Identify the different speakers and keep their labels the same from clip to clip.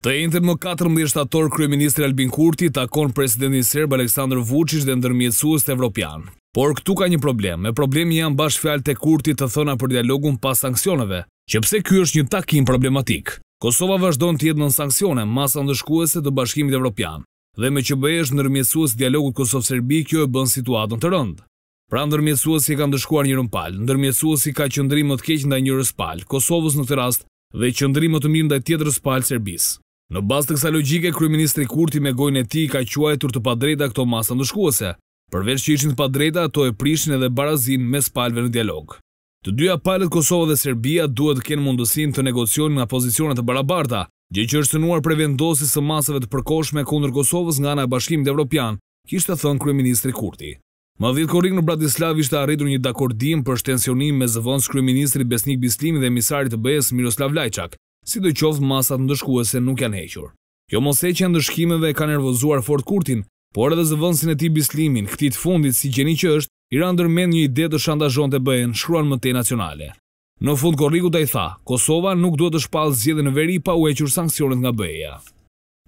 Speaker 1: Të jenëtën më 14 shtator, Kryeministri Albin Kurti takon presidentin Serb Aleksandr Vucic dhe ndërmjetësust evropian. Por këtu ka një problem, me problemi janë bashkë fjalë të Kurti të thona për dialogun pas sankcioneve, që pse kjo është një takim problematik. Kosova vazhdojnë të jetë në sankcione, masa ndëshkuese të bashkimit evropian, dhe me që bëje është ndërmjetësust dialogut Kosovë-Serbi kjo e bën situatën të rëndë. Pra ndërmjetësuesi ka ndëshkuar njërën palë, ka qëndrim më të keqë Kosovës në rast më të Serbisë. Në bastë të kësa logike, Kryministri Kurti me gojnë e ti ka tur të padrejta këto masa ndëshkuese, përveç që ishin të padrejta, ato e prishin edhe barazin me spalve në dialog. Të dyja palet Kosovë dhe Serbia duhet të kenë mundësin të negocionin nga pozicionet të barabarta, gjë që është nuar pre vendosis të masave të përkoshme kundër Kosovës nga nga e bashkimit evropian, kishtë të thënë Kryministri Kurti. Më dhjetë korik në Bratislav ishte arritur një dakordim për shtensionim me zëvëns Kryministri Besnik Bislimi dhe emisarit të bëjes Miroslav Lajçak, si do qoftë masat ndëshkuese nuk janë hequr. Jo mos e që ndëshkimeve ka nervozuar Fort Kurtin, por edhe zëvënsin e ti bislimin, këtit fundit si gjeni që është, i randër një ide të shandajon të bëhen shkruan më te nacionale. Në fund korriku të i tha, Kosova nuk duhet të shpalë zjedhe në veri pa u hequr sankcionet nga bëja.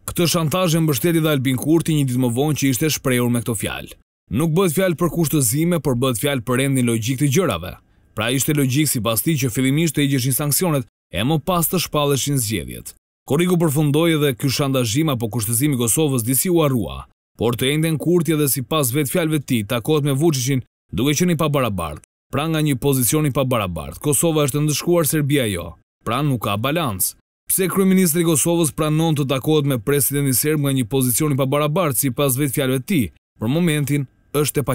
Speaker 1: Këtë shantajë e mbështeti dhe Albin Kurti një ditë më vonë që ishte shprejur me këto fjalë. Nuk bëhet fjalë për kushtëzime, për bëhet fjalë për endin logik të gjërave. Pra ishte logik si pas ti që fillimisht të i gjeshin sankcionet e më pas të shpaleshin zgjedhjet. Koriku përfundoj edhe kjo shandajim apo kushtëzimi Kosovës disi u arrua, por të enden kurtje dhe si pas vetë fjalve ti takot me Vucicin duke që një pa barabart, pra nga një pozicioni pa barabart, Kosova është ndëshkuar Serbia jo, pra nuk ka balans. Pse Kryeministri Kosovës pranon të takot me presidenti Serb nga një pozicioni pa barabart si pas vetë fjalve ti, për momentin është e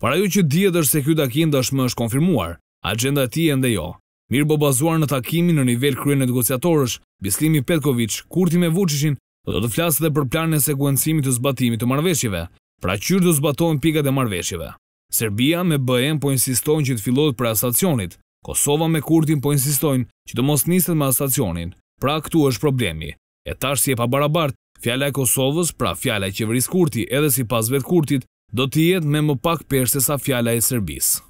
Speaker 1: Para ju që dhjetë është se kjo takim dëshë më është konfirmuar, agenda ti e ndë jo. Mirë bo po bazuar në takimin në nivel kryen e negociatorësh, Bislimi Petkoviç, Kurti me Vucishin, do të flasë dhe për planë në sekuencimit të zbatimit të marveshjive, pra qyrë të zbatojnë pikat e marveshjive. Serbia me BM po insistojnë që të fillojt për asacionit, Kosova me Kurtin po insistojnë që të mos niset me asacionin, pra këtu është problemi. E tash si e pa barabart, fjalla e Kosovës, pra fjalla e qeveris Kurti edhe si pas vet Kurtit, do të jetë me më pak përse sa fjala e Serbisë.